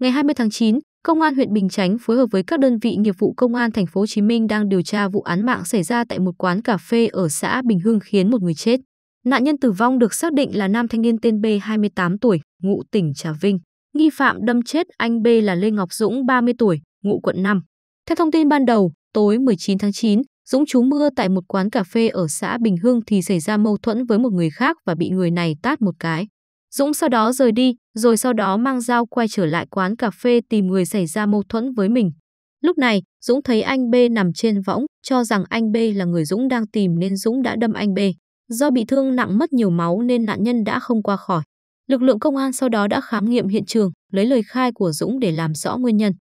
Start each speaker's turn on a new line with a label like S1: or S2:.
S1: Ngày 20 tháng 9, Công an huyện Bình Chánh phối hợp với các đơn vị nghiệp vụ Công an thành phố Hồ Chí Minh đang điều tra vụ án mạng xảy ra tại một quán cà phê ở xã Bình Hưng khiến một người chết. Nạn nhân tử vong được xác định là nam thanh niên tên B 28 tuổi, ngụ tỉnh Trà Vinh. Nghi phạm đâm chết anh B là Lê Ngọc Dũng 30 tuổi, ngụ quận 5. Theo thông tin ban đầu, tối 19 tháng 9, Dũng trú mưa tại một quán cà phê ở xã Bình Hưng thì xảy ra mâu thuẫn với một người khác và bị người này tát một cái. Dũng sau đó rời đi, rồi sau đó mang dao quay trở lại quán cà phê tìm người xảy ra mâu thuẫn với mình. Lúc này, Dũng thấy anh B nằm trên võng, cho rằng anh B là người Dũng đang tìm nên Dũng đã đâm anh B. Do bị thương nặng mất nhiều máu nên nạn nhân đã không qua khỏi. Lực lượng công an sau đó đã khám nghiệm hiện trường, lấy lời khai của Dũng để làm rõ nguyên nhân.